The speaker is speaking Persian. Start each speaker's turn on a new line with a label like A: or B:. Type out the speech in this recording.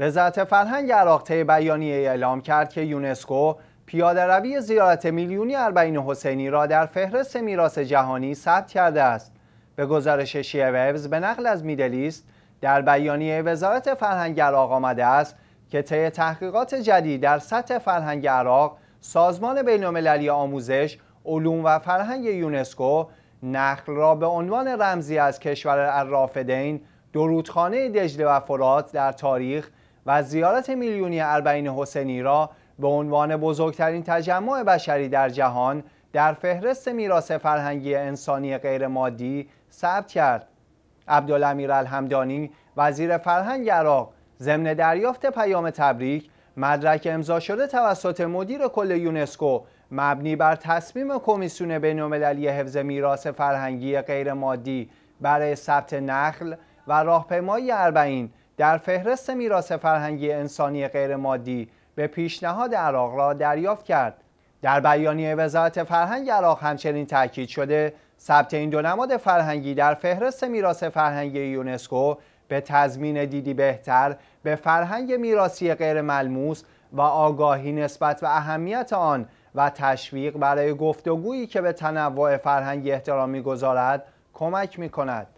A: وزارت فرهنگ عراق طی بیانیه اعلام کرد که یونسکو پیاده روی زیارت میلیونی اربعین حسینی را در فهرست میراث جهانی ثبت کرده است. به گزارش شیوز به نقل از میدلیست در بیانیه وزارت فرهنگ عراق آمده است که طی تحقیقات جدید در سطح فرهنگ عراق سازمان بین‌المللی آموزش، علوم و فرهنگ یونسکو نقل را به عنوان رمزی از کشور الرافدین، درودخانه دجله و فرات در تاریخ و زیارت میلیونی البین حسینی را به عنوان بزرگترین تجمع بشری در جهان در فهرست میراث فرهنگی انسانی غیرمادی ثبت کرد. عبدالامیر الحمدانی وزیر فرهنگ عراق ضمن دریافت پیام تبریک مدرک امضا شده توسط مدیر کل یونسکو مبنی بر تصمیم کمیسیون بین‌المللی حفظ میراث فرهنگی غیرمادی برای ثبت نخل و راهپیمایی اربعین در فهرست میراث فرهنگی انسانی غیرمادی به پیشنهاد عراق را دریافت کرد در بیانیه وزارت فرهنگ عراق همچنین تاکید شده ثبت این دو نماد فرهنگی در فهرست میراث فرهنگی یونسکو به تضمین دیدی بهتر به فرهنگ میراثی ملموس و آگاهی نسبت به اهمیت آن و تشویق برای گفتگویی که به تنوع فرهنگی احترام میگذارد کمک می کند.